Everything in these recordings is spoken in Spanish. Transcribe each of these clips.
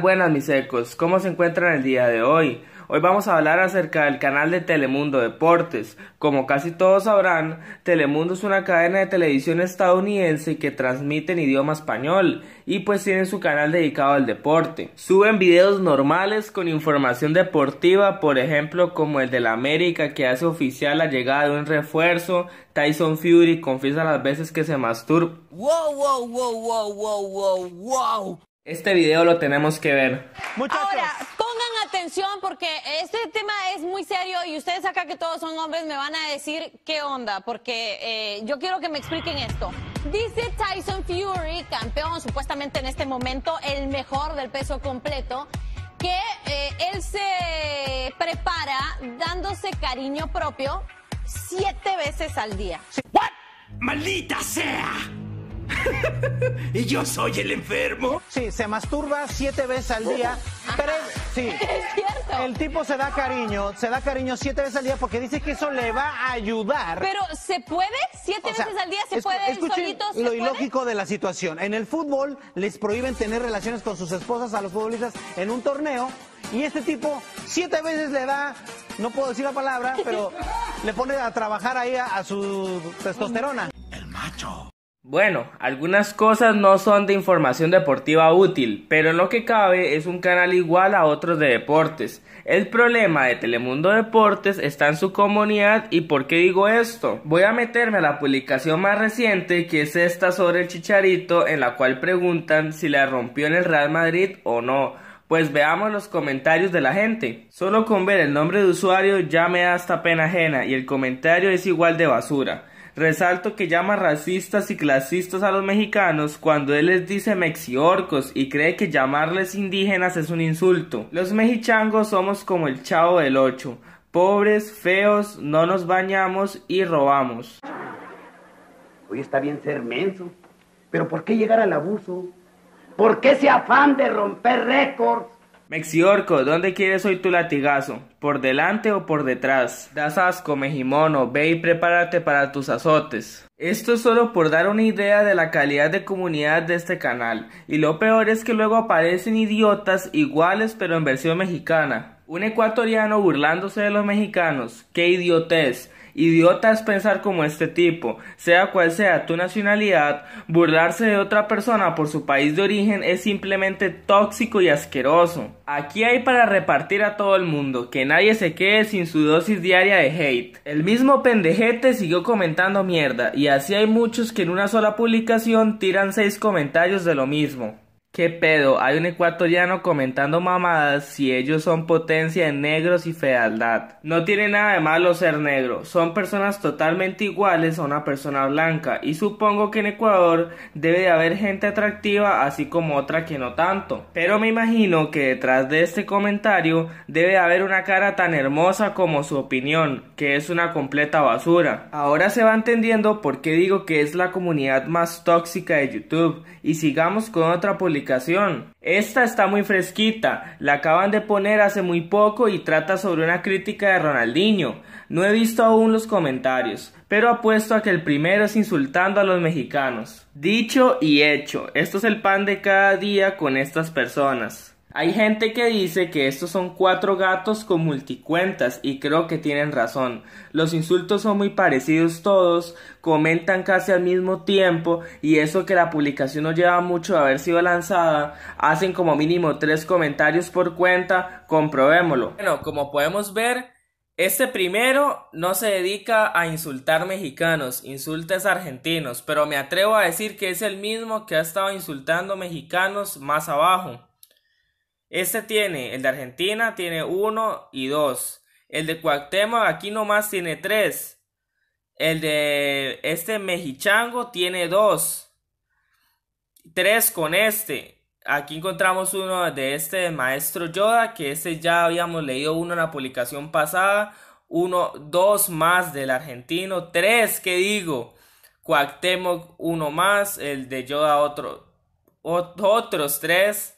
buenas mis ecos, ¿cómo se encuentran el día de hoy? Hoy vamos a hablar acerca del canal de Telemundo Deportes. Como casi todos sabrán, Telemundo es una cadena de televisión estadounidense que transmite en idioma español y pues tiene su canal dedicado al deporte. Suben videos normales con información deportiva, por ejemplo como el de la América que hace oficial la llegada de un refuerzo, Tyson Fury confiesa las veces que se masturba. Wow, wow, wow, wow, wow, wow, wow. Este video lo tenemos que ver. Ahora, pongan atención porque este tema es muy serio y ustedes acá que todos son hombres me van a decir qué onda, porque eh, yo quiero que me expliquen esto. Dice Tyson Fury, campeón supuestamente en este momento, el mejor del peso completo, que eh, él se prepara dándose cariño propio siete veces al día. ¿What? ¡Maldita sea! ¿Y yo soy el enfermo? Sí, se masturba siete veces al día. Pero sí. Es cierto. El tipo se da cariño, se da cariño siete veces al día porque dice que eso le va a ayudar. Pero ¿se puede? ¿Siete veces al día se puede? Solito, lo ilógico de la situación. En el fútbol les prohíben tener relaciones con sus esposas a los futbolistas en un torneo y este tipo siete veces le da, no puedo decir la palabra, pero le pone a trabajar ahí a su testosterona. Bueno, algunas cosas no son de información deportiva útil, pero lo que cabe es un canal igual a otros de deportes. El problema de Telemundo Deportes está en su comunidad y ¿por qué digo esto? Voy a meterme a la publicación más reciente que es esta sobre el Chicharito en la cual preguntan si la rompió en el Real Madrid o no. Pues veamos los comentarios de la gente. Solo con ver el nombre de usuario ya me da hasta pena ajena y el comentario es igual de basura. Resalto que llama racistas y clasistas a los mexicanos cuando él les dice mexiorcos y cree que llamarles indígenas es un insulto. Los mexichangos somos como el chavo del ocho, pobres, feos, no nos bañamos y robamos. Hoy está bien ser menso, pero ¿por qué llegar al abuso? ¿Por qué ese afán de romper récords? Mexiorco, ¿dónde quieres hoy tu latigazo? ¿Por delante o por detrás? Das asco, mejimono, ve y prepárate para tus azotes. Esto es solo por dar una idea de la calidad de comunidad de este canal, y lo peor es que luego aparecen idiotas iguales pero en versión mexicana. Un ecuatoriano burlándose de los mexicanos, qué idiotez. Idiota es pensar como este tipo, sea cual sea tu nacionalidad, burlarse de otra persona por su país de origen es simplemente tóxico y asqueroso. Aquí hay para repartir a todo el mundo, que nadie se quede sin su dosis diaria de hate. El mismo pendejete siguió comentando mierda, y así hay muchos que en una sola publicación tiran seis comentarios de lo mismo. ¿Qué pedo? Hay un ecuatoriano comentando mamadas si ellos son potencia en negros y fealdad. No tiene nada de malo ser negro, son personas totalmente iguales a una persona blanca y supongo que en Ecuador debe de haber gente atractiva así como otra que no tanto. Pero me imagino que detrás de este comentario debe haber una cara tan hermosa como su opinión, que es una completa basura. Ahora se va entendiendo por qué digo que es la comunidad más tóxica de YouTube y sigamos con otra política. Esta está muy fresquita, la acaban de poner hace muy poco y trata sobre una crítica de Ronaldinho. No he visto aún los comentarios, pero apuesto a que el primero es insultando a los mexicanos. Dicho y hecho, esto es el pan de cada día con estas personas. Hay gente que dice que estos son cuatro gatos con multicuentas y creo que tienen razón. Los insultos son muy parecidos todos, comentan casi al mismo tiempo y eso que la publicación no lleva mucho de haber sido lanzada, hacen como mínimo tres comentarios por cuenta, comprobémoslo. Bueno, como podemos ver, este primero no se dedica a insultar mexicanos, insultes argentinos, pero me atrevo a decir que es el mismo que ha estado insultando mexicanos más abajo. Este tiene, el de Argentina tiene uno y dos. El de Cuauhtémoc aquí nomás tiene tres. El de este Mejichango tiene dos. Tres con este. Aquí encontramos uno de este maestro Yoda, que este ya habíamos leído uno en la publicación pasada. Uno, dos más del argentino. Tres, que digo. Cuauhtémoc uno más. El de Yoda otro. otros tres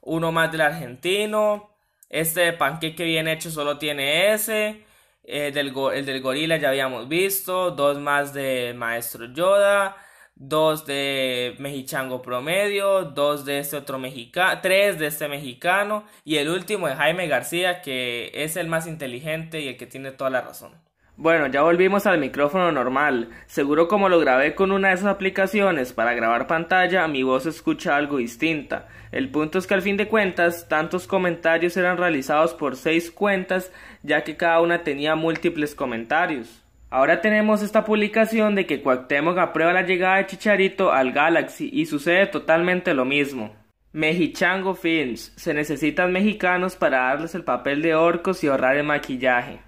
uno más del argentino. Este panqueque bien hecho solo tiene ese. Eh, del, el del gorila ya habíamos visto. Dos más de Maestro Yoda. Dos de mejichango Promedio. Dos de este otro mexicano. Tres de este mexicano. Y el último de Jaime García, que es el más inteligente y el que tiene toda la razón. Bueno, ya volvimos al micrófono normal. Seguro como lo grabé con una de esas aplicaciones para grabar pantalla, mi voz escucha algo distinta. El punto es que al fin de cuentas, tantos comentarios eran realizados por seis cuentas, ya que cada una tenía múltiples comentarios. Ahora tenemos esta publicación de que Cuauhtémoc aprueba la llegada de Chicharito al Galaxy y sucede totalmente lo mismo. Mexichango Films. Se necesitan mexicanos para darles el papel de orcos y ahorrar el maquillaje.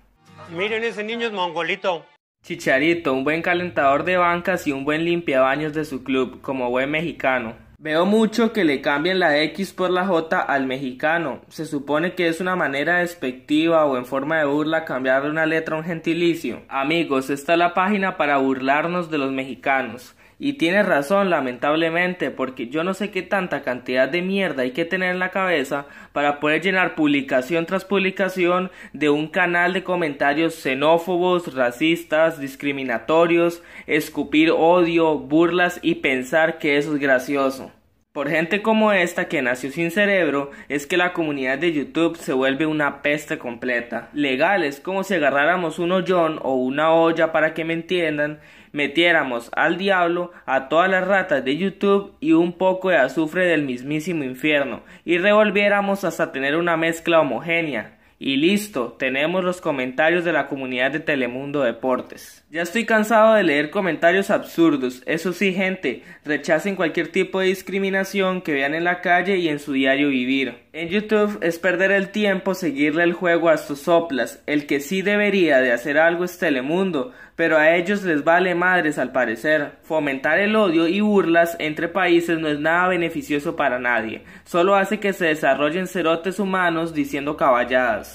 Miren ese niño mongolito. Chicharito, un buen calentador de bancas y un buen limpiabaños de su club, como buen mexicano. Veo mucho que le cambien la X por la J al mexicano. Se supone que es una manera despectiva o en forma de burla cambiarle una letra a un gentilicio. Amigos, esta es la página para burlarnos de los mexicanos. Y tienes razón, lamentablemente, porque yo no sé qué tanta cantidad de mierda hay que tener en la cabeza para poder llenar publicación tras publicación de un canal de comentarios xenófobos, racistas, discriminatorios, escupir odio, burlas y pensar que eso es gracioso. Por gente como esta que nació sin cerebro es que la comunidad de YouTube se vuelve una peste completa. Legal es como si agarráramos un hoyón o una olla para que me entiendan, metiéramos al diablo a todas las ratas de YouTube y un poco de azufre del mismísimo infierno y revolviéramos hasta tener una mezcla homogénea. Y listo, tenemos los comentarios de la comunidad de Telemundo Deportes. Ya estoy cansado de leer comentarios absurdos. Eso sí, gente, rechacen cualquier tipo de discriminación que vean en la calle y en su diario vivir. En YouTube es perder el tiempo seguirle el juego a sus soplas. El que sí debería de hacer algo es Telemundo, pero a ellos les vale madres al parecer. Fomentar el odio y burlas entre países no es nada beneficioso para nadie. Solo hace que se desarrollen cerotes humanos diciendo caballadas.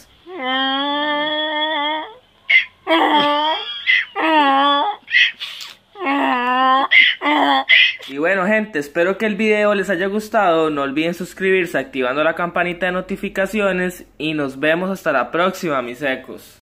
Y bueno gente, espero que el video les haya gustado, no olviden suscribirse activando la campanita de notificaciones y nos vemos hasta la próxima mis ecos.